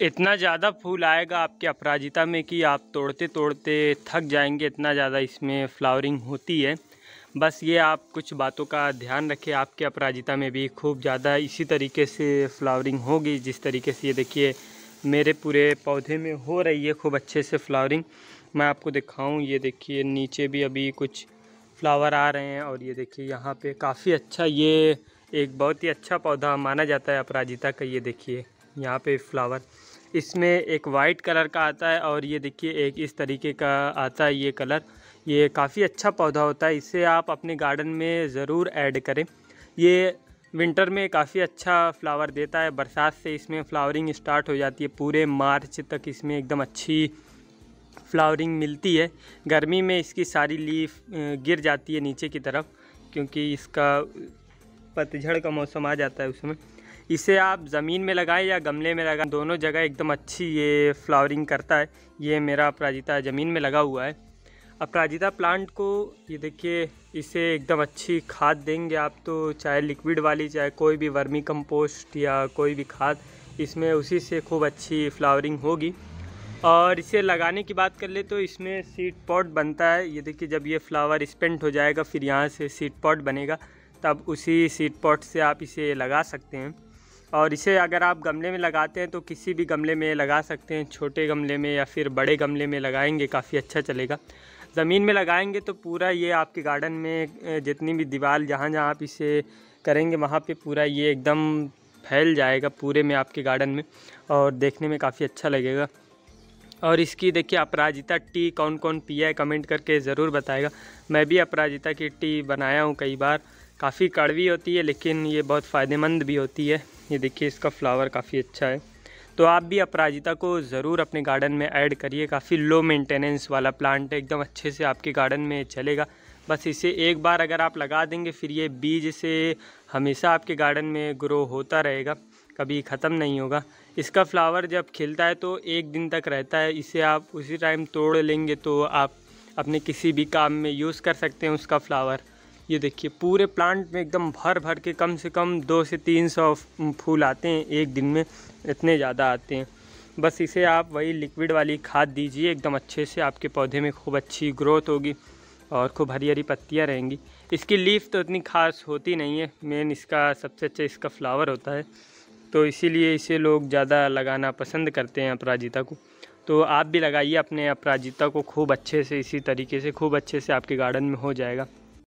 इतना ज़्यादा फूल आएगा आपके अपराजिता में कि आप तोड़ते तोड़ते थक जाएंगे इतना ज़्यादा इसमें फ्लावरिंग होती है बस ये आप कुछ बातों का ध्यान रखें आपके अपराजिता में भी खूब ज़्यादा इसी तरीके से फ्लावरिंग होगी जिस तरीके से ये देखिए मेरे पूरे पौधे में हो रही है खूब अच्छे से फ्लावरिंग मैं आपको दिखाऊँ ये देखिए नीचे भी अभी कुछ फ्लावर आ रहे हैं और ये देखिए यहाँ पर काफ़ी अच्छा ये एक बहुत ही अच्छा पौधा माना जाता है अपराजिता का ये देखिए यहाँ पे फ्लावर इसमें एक वाइट कलर का आता है और ये देखिए एक इस तरीके का आता है ये कलर ये काफ़ी अच्छा पौधा होता है इसे आप अपने गार्डन में ज़रूर ऐड करें ये विंटर में काफ़ी अच्छा फ्लावर देता है बरसात से इसमें फ्लावरिंग स्टार्ट हो जाती है पूरे मार्च तक इसमें एकदम अच्छी फ्लावरिंग मिलती है गर्मी में इसकी सारी लीफ गिर जाती है नीचे की तरफ क्योंकि इसका पतझड़ का मौसम आ जाता है उसमें इसे आप ज़मीन में लगाएं या गमले में लगाएं दोनों जगह एकदम अच्छी ये फ्लावरिंग करता है ये मेरा अपराजिता ज़मीन में लगा हुआ है अपराजिता प्लांट को ये देखिए इसे एकदम अच्छी खाद देंगे आप तो चाहे लिक्विड वाली चाहे कोई भी वर्मी कंपोस्ट या कोई भी खाद इसमें उसी से खूब अच्छी फ्लावरिंग होगी और इसे लगाने की बात कर ले तो इसमें सीड पॉट बनता है ये देखिए जब ये फ्लावर स्पेंट हो जाएगा फिर यहाँ से सीड पॉट बनेगा तब उसी सीड पॉट से आप इसे लगा सकते हैं और इसे अगर आप गमले में लगाते हैं तो किसी भी गमले में लगा सकते हैं छोटे गमले में या फिर बड़े गमले में लगाएंगे काफ़ी अच्छा चलेगा ज़मीन में लगाएंगे तो पूरा ये आपके गार्डन में जितनी भी दीवार जहाँ जहाँ आप इसे करेंगे वहाँ पे पूरा ये एकदम फैल जाएगा पूरे में आपके गार्डन में और देखने में काफ़ी अच्छा लगेगा और इसकी देखिए अपराजिता टी कौन कौन पिया है कमेंट करके ज़रूर बताएगा मैं भी अपराजिता की टी बनाया हूँ कई बार काफ़ी कड़वी होती है लेकिन ये बहुत फ़ायदेमंद भी होती है ये देखिए इसका फ्लावर काफ़ी अच्छा है तो आप भी अपराजिता को ज़रूर अपने गार्डन में ऐड करिए काफ़ी लो मेंटेनेंस वाला प्लांट है एकदम अच्छे से आपके गार्डन में चलेगा बस इसे एक बार अगर आप लगा देंगे फिर ये बीज से हमेशा आपके गार्डन में ग्रो होता रहेगा कभी ख़त्म नहीं होगा इसका फ्लावर जब खिलता है तो एक दिन तक रहता है इसे आप उसी टाइम तोड़ लेंगे तो आप अपने किसी भी काम में यूज़ कर सकते हैं उसका फ्लावर ये देखिए पूरे प्लांट में एकदम भर भर के कम से कम दो से तीन सौ फूल आते हैं एक दिन में इतने ज़्यादा आते हैं बस इसे आप वही लिक्विड वाली खाद दीजिए एकदम अच्छे से आपके पौधे में खूब अच्छी ग्रोथ होगी और खूब हरी हरी पत्तियाँ रहेंगी इसकी लीफ तो इतनी खास होती नहीं है मेन इसका सबसे अच्छा इसका फ्लावर होता है तो इसीलिए इसे लोग ज़्यादा लगाना पसंद करते हैं अपराजिता को तो आप भी लगाइए अपने अपराजिता को खूब अच्छे से इसी तरीके से खूब अच्छे से आपके गार्डन में हो जाएगा